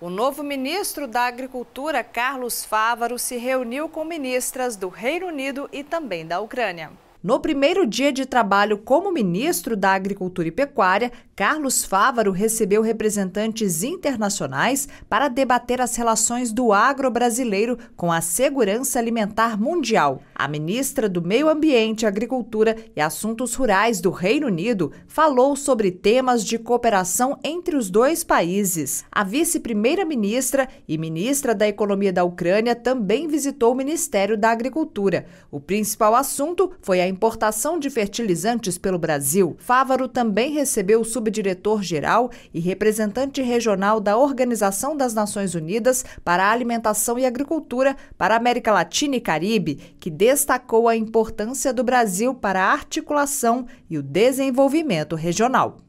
O novo ministro da Agricultura, Carlos Fávaro, se reuniu com ministras do Reino Unido e também da Ucrânia. No primeiro dia de trabalho como ministro da Agricultura e Pecuária, Carlos Fávaro recebeu representantes internacionais para debater as relações do agro brasileiro com a segurança alimentar mundial. A ministra do Meio Ambiente, Agricultura e Assuntos Rurais do Reino Unido falou sobre temas de cooperação entre os dois países. A vice-primeira-ministra e ministra da Economia da Ucrânia também visitou o Ministério da Agricultura. O principal assunto foi a importação de fertilizantes pelo Brasil, Fávaro também recebeu o subdiretor-geral e representante regional da Organização das Nações Unidas para a Alimentação e Agricultura para a América Latina e Caribe, que destacou a importância do Brasil para a articulação e o desenvolvimento regional.